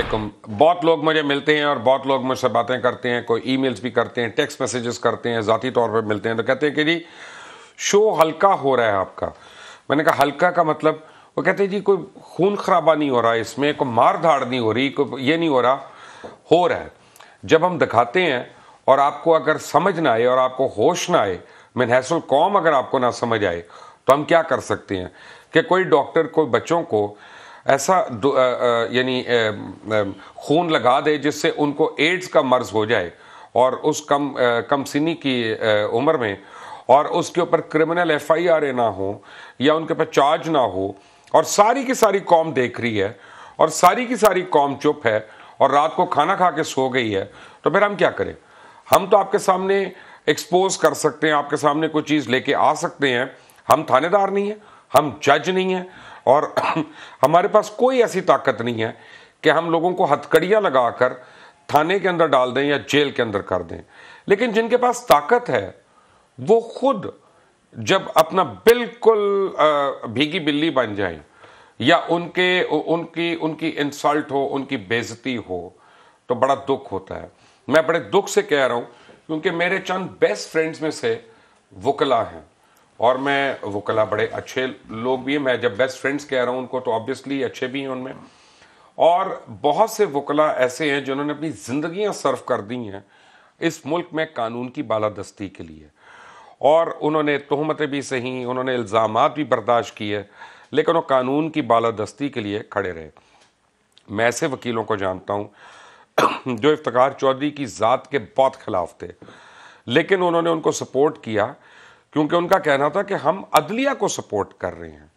असलम बहुत लोग मुझे मिलते हैं और बहुत लोग मुझसे बातें करते हैं कोई ईमेल्स भी करते हैं टेक्स्ट मैसेजेस करते हैं ज़ाती तौर पर मिलते हैं तो कहते हैं कि जी शो हल्का हो रहा है आपका मैंने कहा हल्का का मतलब वो कहते हैं जी कोई खून खराबा नहीं हो रहा इसमें कोई मार धाड़ नहीं हो रही कोई ये नहीं हो रहा हो रहा है जब हम दिखाते हैं और आपको अगर समझ ना आए और आपको होश ना आए मिनहसल कौम अगर आपको ना समझ आए तो हम क्या कर सकते हैं कि कोई डॉक्टर कोई बच्चों को ऐसा यानी खून लगा दे जिससे उनको एड्स का मर्ज हो जाए और उस कम कम सिनी की उम्र में और उसके ऊपर क्रिमिनल एफ आई आर ना हो या उनके पर चार्ज ना हो और सारी की सारी कौम देख रही है और सारी की सारी कौम चुप है और रात को खाना खा के सो गई है तो फिर हम क्या करें हम तो आपके सामने एक्सपोज कर सकते हैं आपके सामने कोई चीज़ लेके आ सकते हैं हम थानेदार नहीं हैं हम जज नहीं हैं और हमारे पास कोई ऐसी ताकत नहीं है कि हम लोगों को हथकड़ियाँ लगाकर थाने के अंदर डाल दें या जेल के अंदर कर दें लेकिन जिनके पास ताकत है वो खुद जब अपना बिल्कुल भीगी बिल्ली बन जाए या उनके उनकी उनकी इंसल्ट हो उनकी बेजती हो तो बड़ा दुख होता है मैं बड़े दुख से कह रहा हूँ क्योंकि मेरे चंद बेस्ट फ्रेंड्स में से वकला हैं और मैं वो कला बड़े अच्छे लोग भी हैं मैं जब बेस्ट फ्रेंड्स कह रहा हूँ उनको तो ऑब्वियसली अच्छे भी हैं उनमें और बहुत से वकला ऐसे हैं जिन्होंने अपनी ज़िंदियाँ सर्व कर दी हैं इस मुल्क में कानून की बालादस्ती के लिए और उन्होंने तहमतें भी सही उन्होंने इल्ज़ाम भी बर्दाश्त किए लेकिन वो कानून की बालादस्ती के लिए खड़े रहे मैं ऐसे वकीलों को जानता हूँ जो इफ्तार चौधरी की ज़ात के बहुत खिलाफ थे लेकिन उन्होंने उनको सपोर्ट किया क्योंकि उनका कहना था कि हम अदलिया को सपोर्ट कर रहे हैं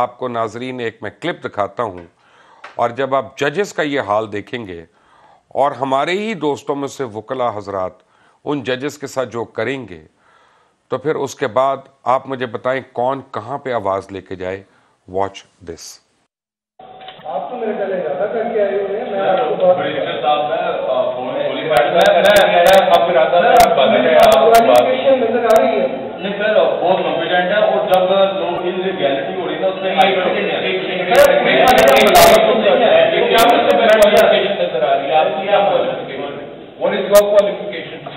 आपको नाजरीन एक मैं क्लिप दिखाता हूं और जब आप जजेस का ये हाल देखेंगे और हमारे ही दोस्तों में से वकला हजरात उन जजेस के साथ जो करेंगे तो फिर उसके बाद आप मुझे बताएं कौन कहाँ पे आवाज़ लेके जाए वॉच दिस आप तो मेरे करके आए हुए मैं आपको साहब मैं फोन मैं मैं आप बंद है नजर आ रही है नहीं सर बहुत कॉम्पिटेंट है और जब लोग इन रियलिटी हो रही ना उसमें मतलब आई What is your qualification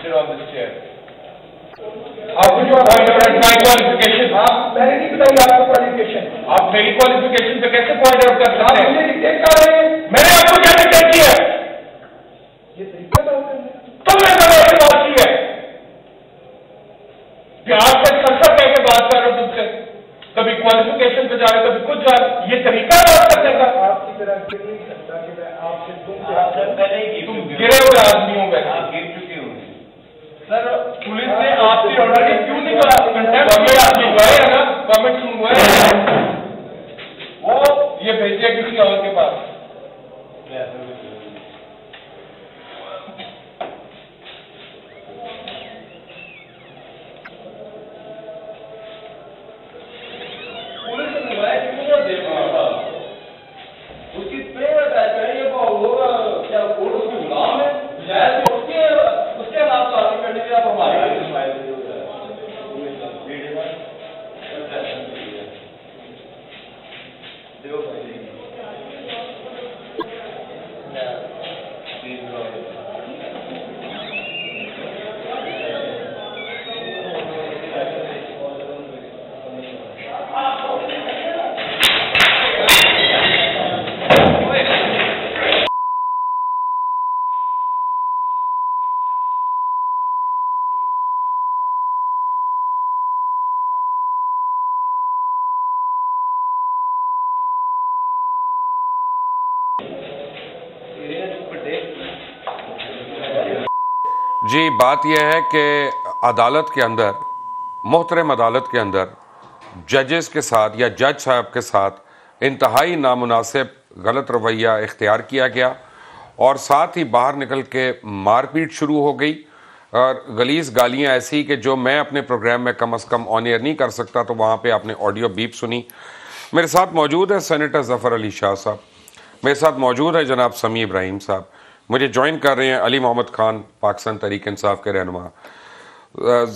आपको जो माय क्वालिफिकेशन आप मैंने नहीं बताई आपको क्वालिफिकेशन आप मेरी क्वालिफिकेशन पे कैसे पॉइंट आउट कर सकते हैं मैंने आपको क्या डिटेक्ट किया जाए कभी तो कुछ जाए ये तरीका है आपका करने का आपकी तरह गिर नहीं सकता कि मैं आपसे तुम तुम गिरे हुए आदमी हो गए गिर चुके हो सर पुलिस ने आपसे ऑर्डर की क्यों नहीं करा कंटेम्प्ट किया मंगवाए है ना गवर्नमेंट मंगवाए वो ये भेजिए किसी और के पास क्या बात यह है कि अदालत के अंदर मोहतरम अदालत के अंदर जजेस के साथ या जज साहब के साथ इंतहाई नामनासिब गलत रवैया इख्तियार किया गया और साथ ही बाहर निकल के मारपीट शुरू हो गई और गलीस गालियाँ ऐसी कि जो मैं अपने प्रोग्राम में कम अज़ कम ऑन एयर नहीं कर सकता तो वहाँ पे आपने ऑडियो बीप सुनी मेरे साथ मौजूद है सेनेटर ज़फ़र अली शाह साहब मेरे साथ मौजूद है जनाब समी इब्राहिम साहब मुझे ज्वाइन कर रहे हैं अली मोहम्मद खान पाकिस्तान तरीक इंसाफ के रहनमा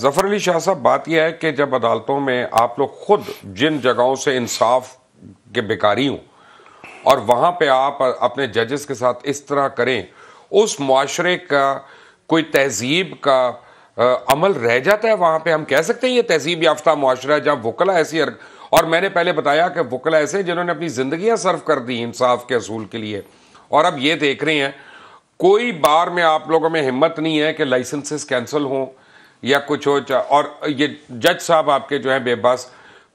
जफ़र अली शाह साहब बात यह है कि जब अदालतों में आप लोग खुद जिन जगहों से इंसाफ के बेकारी हूँ और वहाँ पे आप अपने जजेस के साथ इस तरह करें उस माशरे का कोई तहजीब का आ, अमल रह जाता है वहाँ पे हम कह सकते हैं ये तहजीब याफ्ता माशरा जहाँ वकला ऐसी अर... और मैंने पहले बताया कि वकला ऐसे जिन्होंने अपनी ज़िंदगियाँ सर्व कर दी इंसाफ के असूल के लिए और अब ये देख रहे हैं कोई बार में आप लोगों में हिम्मत नहीं है कि लाइसेंसेस कैंसिल हों या कुछ हो और ये जज साहब आपके जो है बेबस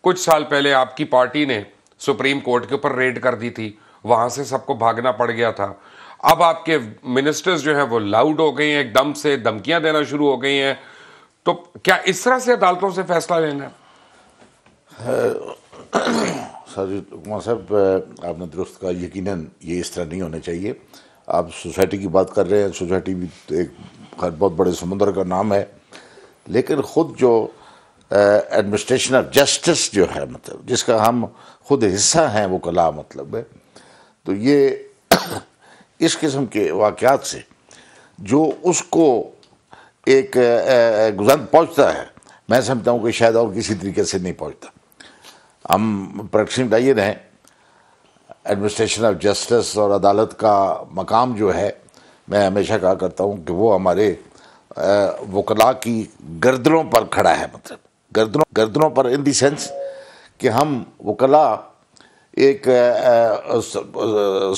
कुछ साल पहले आपकी पार्टी ने सुप्रीम कोर्ट के ऊपर रेड कर दी थी वहां से सबको भागना पड़ गया था अब आपके मिनिस्टर्स जो हैं वो लाउड हो गए हैं एकदम से धमकियां देना शुरू हो गई हैं तो क्या इस तरह से अदालतों से फैसला लेना सर कुमार साहब आपने दुरुस्त कहा यकीनन ये इस तरह नहीं होना चाहिए आप सोसाइटी की बात कर रहे हैं सोसाइटी भी एक बहुत बड़े समुद्र का नाम है लेकिन ख़ुद जो एडमिनिस्ट्रेशन ऑफ जस्टिस जो है मतलब जिसका हम खुद हिस्सा हैं वो कला मतलब है तो ये इस किस्म के वाक़ात से जो उसको एक गुजर पहुंचता है मैं समझता हूँ कि शायद और किसी तरीके से नहीं पहुंचता हम प्रैक्टिसिंग डाइए रहें एडमिनिस्ट्रेशन ऑफ जस्टिस और अदालत का मकाम जो है मैं हमेशा कहा करता हूँ कि वो हमारे वकला की गर्दनों पर खड़ा है मतलब गर्दनों गर्दनों पर इन देंस कि हम वकला एक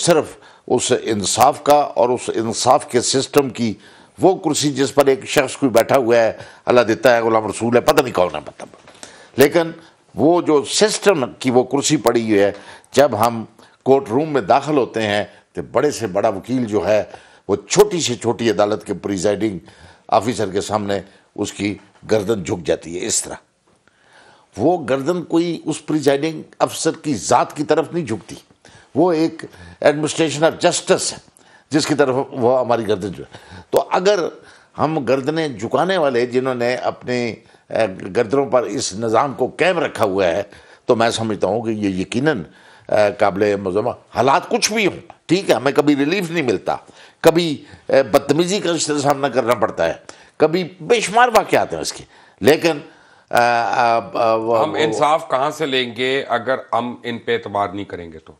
सिर्फ उस इंसाफ का और उस इंसाफ के सिस्टम की वो कुर्सी जिस पर एक शख्स कोई बैठा हुआ है अल्लाह देता है गुलाम रसूल है पता नहीं कौन है मतलब लेकिन वो जो सिस्टम की वो कुर्सी पड़ी हुई है जब हम कोर्ट रूम में दाखिल होते हैं तो बड़े से बड़ा वकील जो है वो छोटी से छोटी अदालत के प्रिजाइडिंग ऑफिसर के सामने उसकी गर्दन झुक जाती है इस तरह वो गर्दन कोई उस प्रिजाइडिंग अफसर की ज़ात की तरफ नहीं झुकती वो एक एडमिनिस्ट्रेशन ऑफ जस्टिस है जिसकी तरफ वो हमारी गर्दन जो तो अगर हम गर्दनें झुकाने वाले जिन्होंने अपने गर्दनों पर इस निज़ाम को कैम रखा हुआ है तो मैं समझता हूँ कि ये यकीनन काबिल मजमा हालात कुछ भी हों ठीक है हमें कभी रिलीफ नहीं मिलता कभी बदतमीज़ी का सामना करना पड़ता है कभी बेशुमार वाक्य आते हैं उसके लेकिन आ, आ, आ, आ, हम इंसाफ कहाँ से लेंगे अगर हम इन पे एतबार नहीं करेंगे तो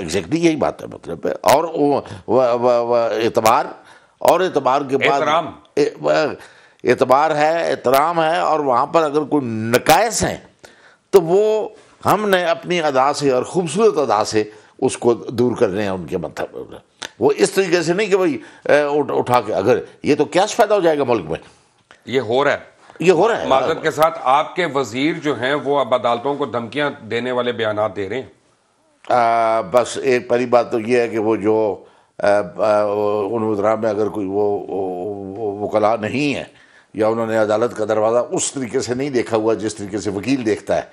एग्जैक्टली यही बात है मतलब और एतबार और एतबार के बाद एतबार है एहतराम है और वहाँ पर अगर कोई नकायस हैं तो वो हमने अपनी अदा से और खूबसूरत अदा से उसको दूर कर रहे हैं उनके मतलब वो इस तरीके से नहीं कि भाई उठा के अगर ये तो कैश फायदा हो जाएगा मुल्क में ये हो रहा है ये हो रहा है माजरत के साथ आपके वजीर जो हैं वो अब अदालतों को धमकियां देने वाले बयान दे रहे हैं आ, बस एक पहली बात तो ये है कि वो जो उन में अगर कोई वो, वो, वो वकला नहीं है या उन्होंने अदालत का दरवाज़ा उस तरीके से नहीं देखा हुआ जिस तरीके से वकील देखता है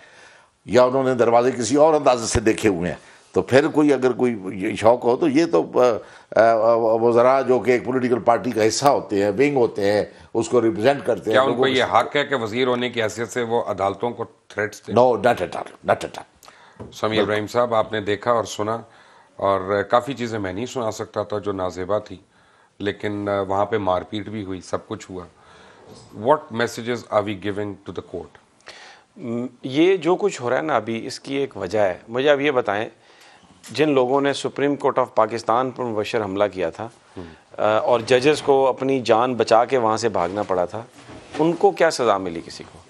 या उन्होंने दरवाजे किसी और अंदाजे से देखे हुए हैं तो फिर कोई अगर कोई शौक हो तो ये तो वजरा जो कि एक पोलिटिकल पार्टी का हिस्सा होते हैं विंग होते हैं उसको रिप्रेजेंट करते हैं उनको ये हक है कि वजीर होने की हैसियत से वो अदालतों को threats no not at all not at all Sami Ibrahim साहब आपने देखा और सुना और काफ़ी चीज़ें मैं नहीं सुना सकता था जो नाजेबा थी लेकिन वहाँ पर मारपीट भी हुई सब कुछ हुआ what message are we giving to the court hmm, ये जो कुछ हो रहा है ना अभी इसकी एक वजह है मुझे अब ये बताएं जिन लोगों ने सुप्रीम कोर्ट ऑफ पाकिस्तान पर मुबशर हमला किया था हम्म। और जजेस को अपनी जान बचा के वहाँ से भागना पड़ा था उनको क्या सज़ा मिली किसी को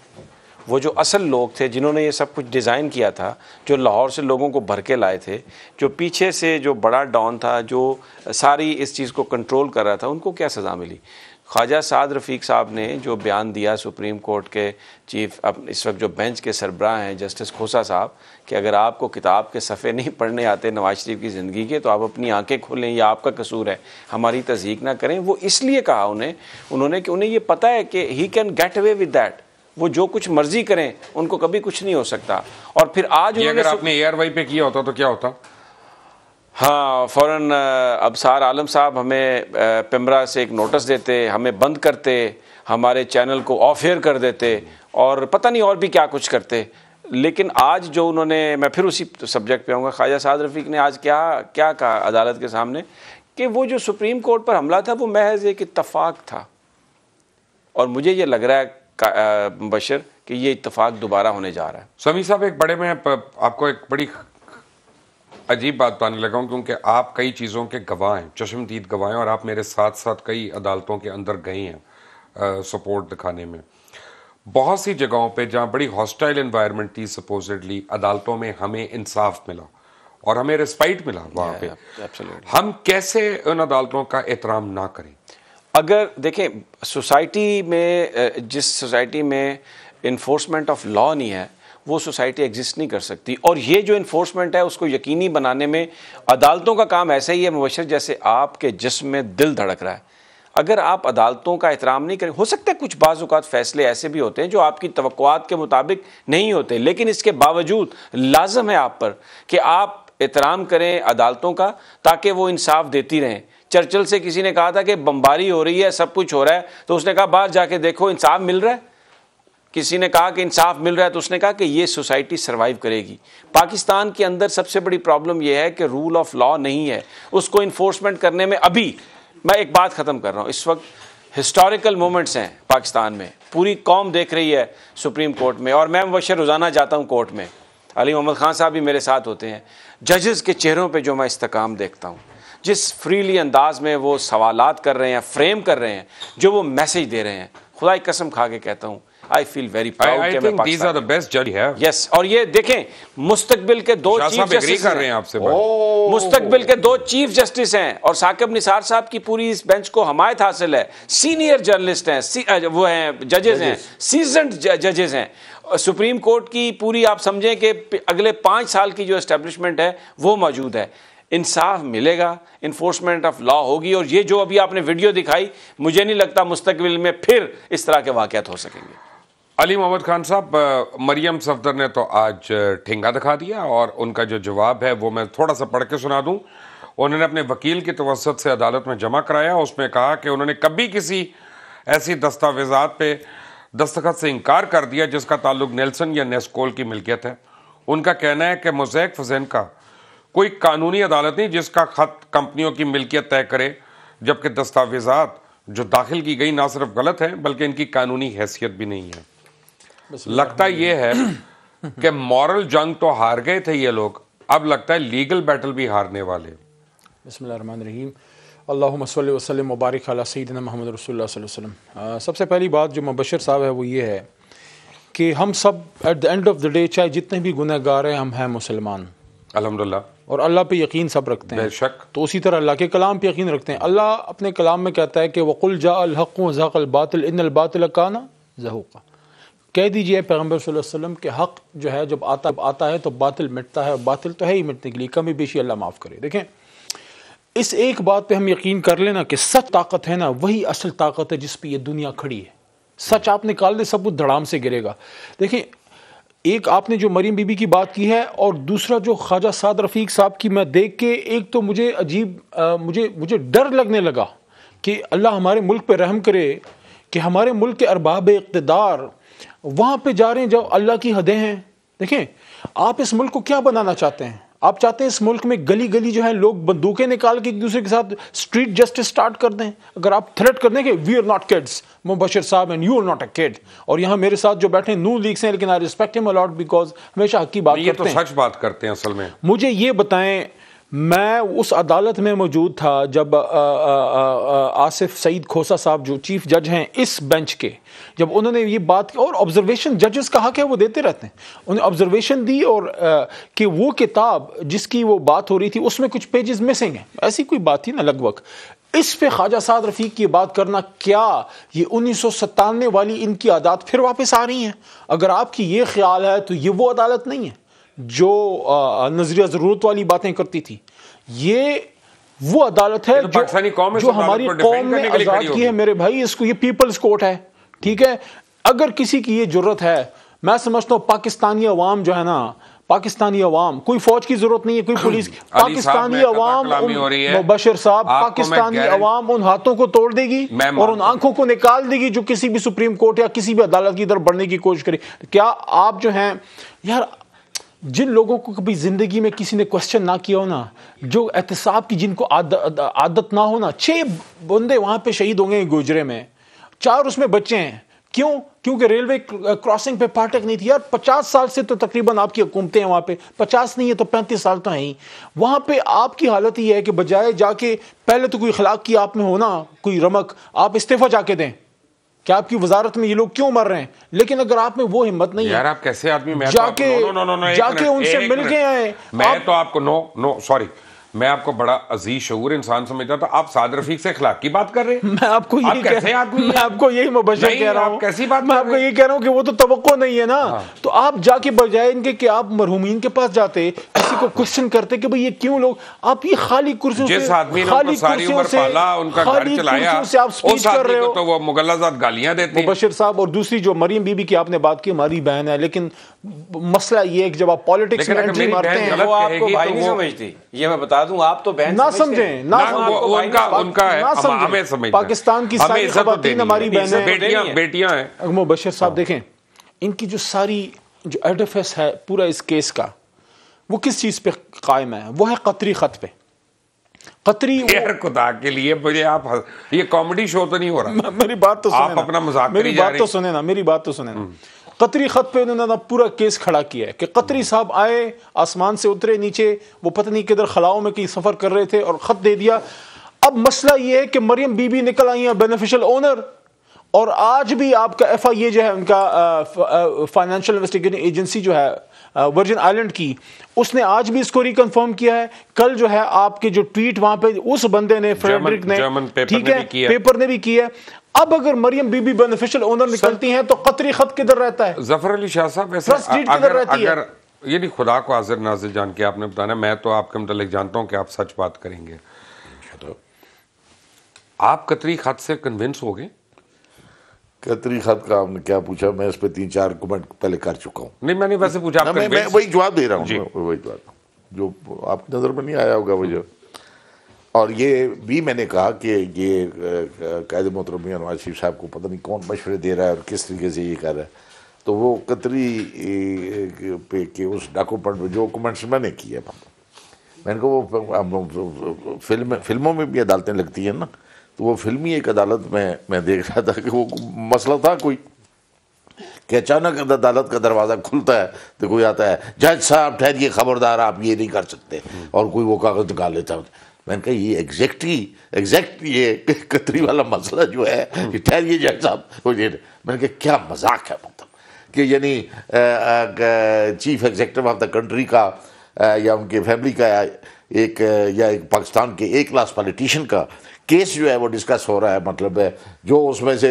वो जो असल लोग थे जिन्होंने ये सब कुछ डिज़ाइन किया था जो लाहौर से लोगों को भर के लाए थे जो पीछे से जो बड़ा डॉन था जो सारी इस चीज़ को कंट्रोल कर रहा था उनको क्या सज़ा मिली ख्वाजा साद रफ़ीक साहब ने जो बयान दिया सुप्रीम कोर्ट के चीफ अब इस वक्त जो बेंच के सरबराह हैं जस्टिस खोसा साहब कि अगर आपको किताब के सफ़े नहीं पढ़ने आते नवाज शरीफ की ज़िंदगी के तो आप अपनी आंखें खोलें यह आपका कसूर है हमारी तस्दीक ना करें वो इसलिए कहा उन्हें उन्होंने कि उन्हें ये पता है कि he can get away with that वो जो कुछ मर्जी करें उनको कभी कुछ नहीं हो सकता और फिर आज अगर आपने ए आर वाई पे किया होता तो क्या होता हाँ फ़ौर अबसार आलम साहब हमें पेमरा से एक नोटिस देते हमें बंद करते हमारे चैनल को ऑफ एयर कर देते और पता नहीं और भी क्या कुछ करते लेकिन आज जो उन्होंने मैं फिर उसी सब्जेक्ट पे आऊँगा ख्वाजा साद रफ़ीक ने आज क्या क्या कहा अदालत के सामने कि वो जो सुप्रीम कोर्ट पर हमला था वो महज एक इतफाक़ था और मुझे ये लग रहा है बशर कि ये इतफाक़ दोबारा होने जा रहा है समी साहब एक बड़े में आपको एक बड़ी अजीब बात पाने लगा हूँ क्योंकि आप कई चीज़ों के गवाह हैं चश्मदीद गवाह हैं और आप मेरे साथ साथ कई अदालतों के अंदर गए हैं सपोर्ट दिखाने में बहुत सी जगहों पे जहाँ बड़ी हॉस्टाइल इन्वायरमेंट थी सपोजिडली अदालतों में हमें इंसाफ मिला और हमें रिस्पाइट मिला वहाँ yeah, पे yeah, हम कैसे उन अदालतों का एहतराम ना करें अगर देखें सोसाइटी में जिस सोसाइटी में इन्फोर्समेंट ऑफ लॉ नहीं है वो सोसाइटी एग्जिस्ट नहीं कर सकती और ये जो इन्फोर्समेंट है उसको यकीनी बनाने में अदालतों का काम ऐसा ही है मुबशर जैसे आपके जिसम में दिल धड़क रहा है अगर आप अदालतों का एहतराम नहीं करें हो सकता है कुछ बाज़ात फ़ैसले ऐसे भी होते हैं जो आपकी तवक़ात के मुताबिक नहीं होते लेकिन इसके बावजूद लाजम है आप पर कि आप एहतराम करें अदालतों का ताकि वो इंसाफ देती रहें चर्चल से किसी ने कहा था कि बम्बारी हो रही है सब कुछ हो रहा है तो उसने कहा बाहर जाके देखो इंसाफ मिल रहा है किसी ने कहा कि इंसाफ मिल रहा है तो उसने कहा कि ये सोसाइटी सर्वाइव करेगी पाकिस्तान के अंदर सबसे बड़ी प्रॉब्लम यह है कि रूल ऑफ लॉ नहीं है उसको इन्फोर्समेंट करने में अभी मैं एक बात ख़त्म कर रहा हूँ इस वक्त हिस्टोरिकल मोमेंट्स हैं पाकिस्तान में पूरी कौम देख रही है सुप्रीम कोर्ट में और मैं वशर रोज़ाना जाता हूँ कोर्ट में अली मोहम्मद खान साहब भी मेरे साथ होते हैं जजेस के चेहरों पर जो मैं इस्तकाम देखता हूँ जिस फ्रीली अंदाज में वो सवालात कर रहे हैं फ्रेम कर रहे हैं जो वो मैसेज दे रहे हैं खुदा कसम खा के कहता हूँ I feel very proud best जज है यस और ये देखें मुस्तकबिल के दो चीफ जस्टिस कर रहे हैं आपसे oh। मुस्तकबिल के दो चीफ जस्टिस हैं और साकिब निसार साहब की पूरी इस बेंच को हमायत हासिल है सीनियर जर्नलिस्ट हैं वो हैं जजेस हैं सीजन जजेस हैं सुप्रीम कोर्ट की पूरी आप समझें कि अगले पांच साल की जो एस्टेब्लिशमेंट है वो मौजूद है इंसाफ मिलेगा इन्फोर्समेंट ऑफ लॉ होगी और ये जो अभी आपने वीडियो दिखाई मुझे नहीं लगता मुस्तकबिल में फिर इस तरह के वाक़ हो सकेंगे अली मोहम्मद खान साहब मरियम सफदर ने तो आज ठेंगा दिखा दिया और उनका जो जवाब है वो मैं थोड़ा सा पढ़ के सुना दूं उन्होंने अपने वकील की तवसत से अदालत में जमा कराया उसमें कहा कि उन्होंने कभी किसी ऐसी दस्तावेजात पे दस्तखत से इनकार कर दिया जिसका ताल्लुक नेल्सन या नेस्कोल की मिल्कियत है उनका कहना है कि मोजैक फजैन का कोई कानूनी अदालत नहीं जिसका खत कंपनियों की मिल्कियत तय करे जबकि दस्तावेजात जो दाखिल की गई ना सिर्फ गलत हैं बल्कि इनकी कानूनी हैसियत भी नहीं है लगता ये है कि मॉरल जंग तो हार गए थे ये लोग अब लगता है लीगल बैटल भी हारने वाले बसमीम अल्लाम वसलम मुबारक सदन महमद रसोल्ला वसलम सबसे पहली बात जो मुबशर साहब है वो ये है कि हम सब at the end of the day चाहे जितने भी गुनहगार हैं हम हैं मुसलमान अलहमदिल्ला और अल्लाह पे यकीन सब रखते हैं शक तो उसी तरह अल्लाह के कलाम पे यकीन रखते हैं अल्लाह अपने कलाम में कहता है कि वक़ुल जा अलहक़ बातिल इन अलबातिल काना जहूक़ा कह दीजिए पैगम्बर वसल्लम के हक जो है जब आता आता है तो बातिल मिटता है और बातिल तो है ही मिटने के लिए कमी बेशी अल्लाह माफ़ करे देखें इस एक बात पे हम यकीन कर लेना कि सच ताकत है ना वही असल ताकत है जिस पे ये दुनिया खड़ी है सच आप निकाल दे सब कुछ धड़ाम से गिरेगा देखें एक आपने जो मरीम बीबी की बात की है और दूसरा जो ख्वाजा साद रफ़ीक साहब की मैं देख के एक तो मुझे अजीब मुझे मुझे डर लगने लगा कि अल्लाह हमारे मुल्क पर रहम करे कि हमारे मुल्क के अरबाब इकतदार वहां पे जा रहे हैं जो अल्लाह की हदें हैं देखें आप इस मुल्क को क्या बनाना चाहते हैं आप चाहते हैं इस मुल्क में गली गली जो है लोग बंदूकें निकाल के एक दूसरे के साथ स्ट्रीट जस्टिस स्टार्ट कर दें अगर आप थ्रेट कर दें कि we are not kids Mubashir साहब and you are not a kid और यहां मेरे साथ जो बैठे नू लीग से लेकिन I respect him a lot because हमेशा हक की बात तो करते तो हैं सच बात करते हैं असल में मुझे ये बताएं मैं उस अदालत में मौजूद था जब आ, आ, आ, आसिफ सईद खोसा साहब जो चीफ जज हैं इस बेंच के जब उन्होंने ये बात की और ऑब्जर्वेशन जजेस का हक है वो देते रहते हैं उन्हें ऑब्जर्वेशन दी और कि वो किताब जिसकी वो बात हो रही थी उसमें कुछ पेजेस मिसिंग हैं ऐसी कोई बात थी ना लगभग इस पे ख्वाजा साद रफीक की बात करना क्या ये उन्नीस सौ सत्तानवे वाली इनकी आदात फिर वापस आ रही हैं अगर आपकी ये ख्याल है तो ये वो अदालत नहीं है जो नजरिया जरूरत वाली बातें करती थी ये वो अदालत है तो जो, कौम जो हमारी कौम ने आजाद की है मेरे भाई इसको ये पीपल्स कोर्ट है ठीक है अगर किसी की ये जरूरत है मैं समझता हूँ पाकिस्तानी अवाम जो है ना पाकिस्तानी अवाम कोई फौज की जरूरत नहीं है कोई पुलिस पाकिस्तानी अवाम बशर साहब पाकिस्तानी अवाम उन हाथों को तोड़ देगी और उन आंखों को निकाल देगी जो किसी भी सुप्रीम कोर्ट या किसी भी अदालत की तरफ बढ़ने की कोशिश करे क्या आप जो हैं यार जिन लोगों को कभी ज़िंदगी में किसी ने क्वेश्चन ना किया हो ना जो एहतसाब की जिनको आद, आद, आदत ना हो ना छः बंदे वहाँ पे शहीद होंगे गुजरे में चार उसमें बच्चे हैं क्यों क्योंकि रेलवे क्रॉसिंग पे फाटक नहीं थी यार पचास साल से तो तकरीबन आपकी हुकूमतें हैं वहाँ पे पचास नहीं है तो पैंतीस साल तो हैं ही वहाँ पे आपकी हालत ही है कि बजाय जाके पहले तो कोई खिलाक की आप में होना कोई रमक आप इस्तीफा जाके दें कि आपकी वजारत में ये लोग क्यों मर रहे हैं लेकिन अगर आप में वो हिम्मत नहीं यार आप कैसे आदमी तो जाके जाके उनसे मिल गए आए मैं तो आपको नो नो सॉरी मैं आपको बड़ा अजीज शूर इंसान समझता था तो आप साद रफीक से अखलाक की बात कर रहे हैं मैं आपको यही आप कैसे आपको मैं आपको यही मुबशर कह रहा हूँ कैसी बात मैं आपको यही कह रहा हूँ कि वो तो तवक्को नहीं है ना हाँ। तो आप जाके बजाय इनके कि आप मरहूमिन के पास जाते किसी को क्वेश्चन करते कि भाई ये क्यों लोग आप ये खाली कुर्सियों जिस आदमी खाली कुर्सियों उम्र उनका घर चलाया से आप स्पीच कर रहे हो तो वो मुगलाजात गालियां देते मुबशर साहब और दूसरी जो मरीम बीबी की आपने बात की हमारी बहन है लेकिन मसला ये जब आप पॉलिटिक्स में एंट्री मारते हैं वो आपको तो भाई नहीं समझती ये मैं बता दूं आप तो बहन ना समझे वो, उनका उनका है हमें समझ पाकिस्तान की तो हमारी बहनें बेटियां साहब हाँ। देखें इनकी जो सारी जो एडफेस है पूरा इस केस का वो किस चीज़ पे कायम है वो है कतरी ख़त पे कतरी खुदा के लिए मुझे आप ये कॉमेडी शो तो नहीं हो रहा मेरी बात तो आप अपना मजाक मेरी बात तो सुने ना मेरी बात तो सुने ना हम्म। कतरी खत पे उन्होंने ना पूरा केस खड़ा किया है कि कतरी साहब आए आसमान से उतरे नीचे वो पत्नी के किधर खलाओं में कहीं सफर कर रहे थे और खत दे दिया अब मसला ये है कि मरियम बीबी निकल आई हैं बेनिफिशियल ओनर और आज भी आपका एफ आई ए जो है उनका फाइनेंशियल इन्वेस्टिगेशन एजेंसी जो है वर्जिन आइलैंड की उसने आज भी इसको रिकन्फर्म किया है कल जो है आपके जो ट्वीट वहां पे उस बंदे ने फ्रेडरिक ने ठीक है पेपर ने भी किया है अब अगर मरियम बीबी बेनिफिशियल ओनर निकलती हैं तो कतरी खत किधर रहता है जफर अली शाह साहब किधर रहती है ये नहीं खुदा को हाजिर नाजिर जान के आपने बताना मैं तो आपके मतलब जानता हूँ कि आप सच बात करेंगे अच्छा, तो- आप कतरी खत से कन्विंस हो गए कतरी खत का आपने क्या पूछा मैं इस पर तीन चार कमेंट पहले कर चुका हूँ नहीं मैंने वैसे पूछा मैं, मैं वही जवाब दे रहा हूँ वही जवाब जो आपकी नज़र में नहीं आया होगा मुझे और ये भी मैंने कहा कि ये कैद मोहतरमी नवाज शरीफ साहब को पता नहीं कौन मशवरे दे रहा है और किस तरीके से ये कर रहा है तो वो कतरी पे के उस डॉक्यूमेंट में जो कमेंट्स मैंने किए मैंने कहा वो फिल्म फिल्मों में भी अदालतें लगती हैं ना तो वो फिल्मी एक अदालत में मैं देख रहा था कि वो मसला था कोई कि अचानक अदालत का दरवाज़ा खुलता है तो कोई आता है जज साहब ठहरिए खबरदार आप ये नहीं कर सकते और कोई वो कागज़ निकाल लेता मैंने कहा ये एग्जैक्टली एग्जैक्ट ये कतरी वाला मसला जो है कि ठहरिए जज साहब मैंने कहा क्या मजाक है मतलब कि यानी chief executive of the country का या उनके फैमिली का एक या एक पाकिस्तान के एक क्लास पॉलिटिशियन का केस जो है वो डिस्कस हो रहा है मतलब है जो उसमें से